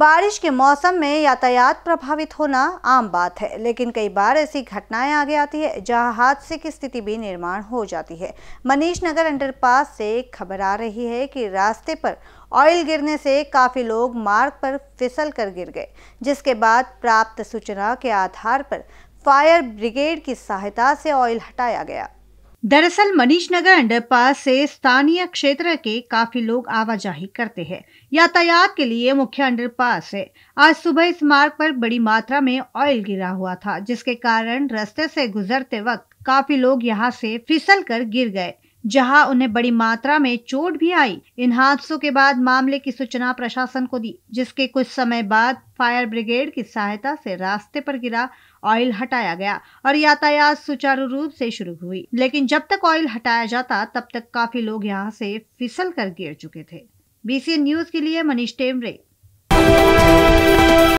बारिश के मौसम में यातायात प्रभावित होना आम बात है लेकिन कई बार ऐसी घटनाएं आगे आती है जहां हादसे की स्थिति भी निर्माण हो जाती है मनीष नगर अंडरपास से खबर आ रही है कि रास्ते पर ऑयल गिरने से काफ़ी लोग मार्ग पर फिसल कर गिर गए जिसके बाद प्राप्त सूचना के आधार पर फायर ब्रिगेड की सहायता से ऑयल हटाया गया दरअसल मनीष अंडर अंडरपास से स्थानीय क्षेत्र के काफी लोग आवाजाही करते हैं यातायात के लिए मुख्य अंडरपास है आज सुबह इस मार्ग पर बड़ी मात्रा में ऑयल गिरा हुआ था जिसके कारण रास्ते से गुजरते वक्त काफी लोग यहां से फिसल कर गिर गए जहां उन्हें बड़ी मात्रा में चोट भी आई इन हादसों के बाद मामले की सूचना प्रशासन को दी जिसके कुछ समय बाद फायर ब्रिगेड की सहायता से रास्ते पर गिरा ऑयल हटाया गया और यातायात सुचारू रूप से शुरू हुई लेकिन जब तक ऑयल हटाया जाता तब तक काफी लोग यहाँ से फिसल कर गिर चुके थे बीसीएन न्यूज के लिए मनीष टेमरे